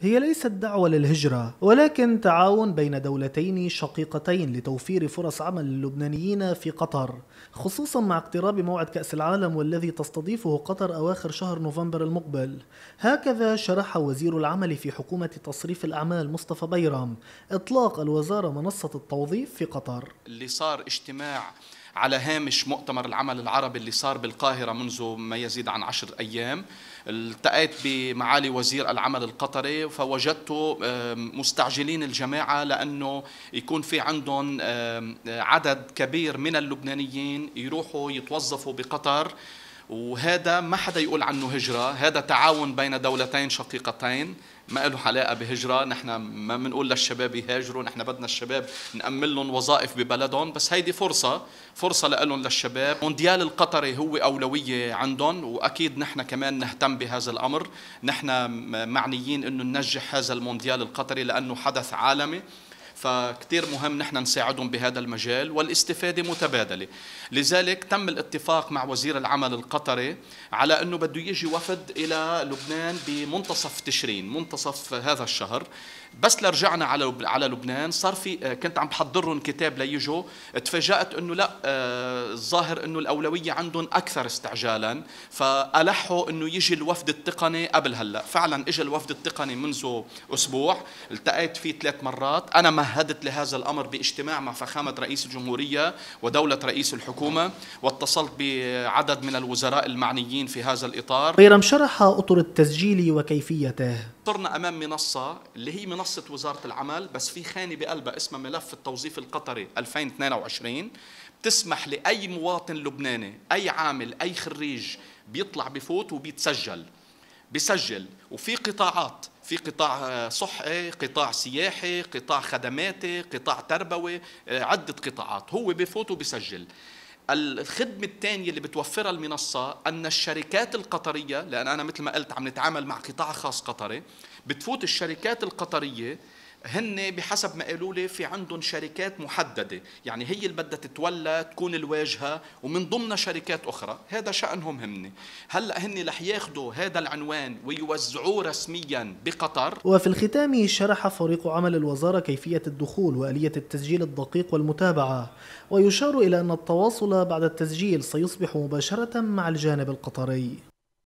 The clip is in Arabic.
هي ليست دعوة للهجرة ولكن تعاون بين دولتين شقيقتين لتوفير فرص عمل للبنانيين في قطر خصوصا مع اقتراب موعد كأس العالم والذي تستضيفه قطر أواخر شهر نوفمبر المقبل هكذا شرح وزير العمل في حكومة تصريف الأعمال مصطفى بيرام إطلاق الوزارة منصة التوظيف في قطر اللي صار اجتماع على هامش مؤتمر العمل العربي اللي صار بالقاهرة منذ ما يزيد عن عشر أيام التقيت بمعالي وزير العمل القطري فوجدته مستعجلين الجماعة لأنه يكون في عندهم عدد كبير من اللبنانيين يروحوا يتوظفوا بقطر وهذا ما حدا يقول عنه هجرة هذا تعاون بين دولتين شقيقتين ما له علاقة بهجرة نحن ما بنقول للشباب يهاجروا نحن بدنا الشباب نأمن لهم وظائف ببلدهم بس هيدي فرصة فرصة لهم للشباب مونديال القطري هو أولوية عندهم وأكيد نحن كمان نهتم بهذا الأمر نحن معنيين أنه ننجح هذا المونديال القطري لأنه حدث عالمي فكتير مهم نحن نساعدهم بهذا المجال والاستفادة متبادلة لذلك تم الاتفاق مع وزير العمل القطري على أنه بده يجي وفد إلى لبنان بمنتصف تشرين منتصف هذا الشهر بس لرجعنا على على لبنان صار في آه، كنت عم بحضرهم كتاب ليجوا تفاجات انه لا آه، الظاهر انه الاولويه عندهم اكثر استعجالا فالحوا انه يجي الوفد التقني قبل هلا فعلا اجى الوفد التقني منذ اسبوع التقيت فيه ثلاث مرات انا ما مهدت لهذا الأمر باجتماع مع فخامة رئيس الجمهورية ودولة رئيس الحكومة واتصلت بعدد من الوزراء المعنيين في هذا الإطار بيرم شرح أطر التسجيل وكيفيته صرنا امام منصه اللي هي منصه وزاره العمل بس في خانه بقلبها اسمها ملف التوظيف القطري 2022 بتسمح لاي مواطن لبناني اي عامل اي خريج بيطلع بفوت وبيتسجل بسجل وفي قطاعات في قطاع آه، صحي قطاع سياحي قطاع خدماتي قطاع تربوي آه، عدة قطاعات هو بفوت وبسجل الخدمة الثانية اللي بتوفرها المنصة أن الشركات القطرية لأن أنا مثل ما قلت عم نتعامل مع قطاع خاص قطري بتفوت الشركات القطرية هن بحسب ما قالوا لي في عندهم شركات محدده يعني هي اللي بدها تتولى تكون الواجهه ومن ضمنها شركات اخرى هذا شانهم هن هلا هن رح ياخذوا هذا العنوان ويوزعوه رسميا بقطر وفي الختام شرح فريق عمل الوزاره كيفيه الدخول واليه التسجيل الدقيق والمتابعه ويشار الى ان التواصل بعد التسجيل سيصبح مباشره مع الجانب القطري